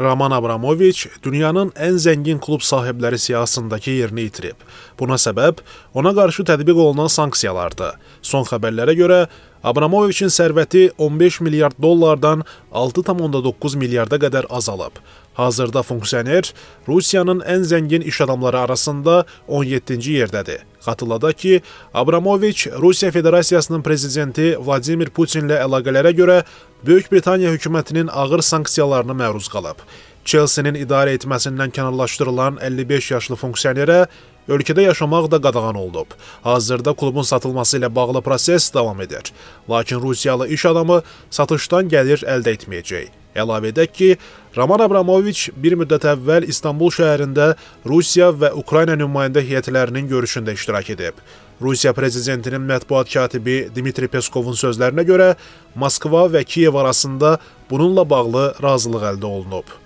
Roman Abramoviç dünyanın ən zəngin klub sahibləri siyahısındakı yerini itirib. Buna səbəb ona qarşı tətbiq olunan sanksiyalardır. Son xəbərlərə görə Abramoviçin sərvəti 15 milyard dollardan 6,9 milyarda qədər azalıb. Hazırda funksioner Rusiyanın ən zəngin iş adamları arasında 17-ci yerdədir. Xatırladaq ki, Abramoviç Rusiya Federasiyasının prezidenti Vladimir Putinlə əlaqələrə görə Böyük Britaniya hökumətinin ağır sanksiyalarına məruz qalıb. Chelsea-nin idarə etməsindən kənarlaşdırılan 55 yaşlı funksionerə ölkədə yaşamaq da qadağan olunub. Hazırda klubun satılması ilə bağlı proses davam edir. Lakin Rusiyalı iş adamı satışdan gəlir əldə etməyəcək. Əlavə edək ki, Roman Abramoviç bir müddət əvvəl İstanbul şəhərində Rusiya və Ukrayna nümayəndə heyətlərinin görüşündə iştirak edib. Rusiya prezidentinin mətbuat katibi Dmitri Peskovun sözlərinə görə Moskva və Kiyev arasında bununla bağlı razılıq əldə olunub.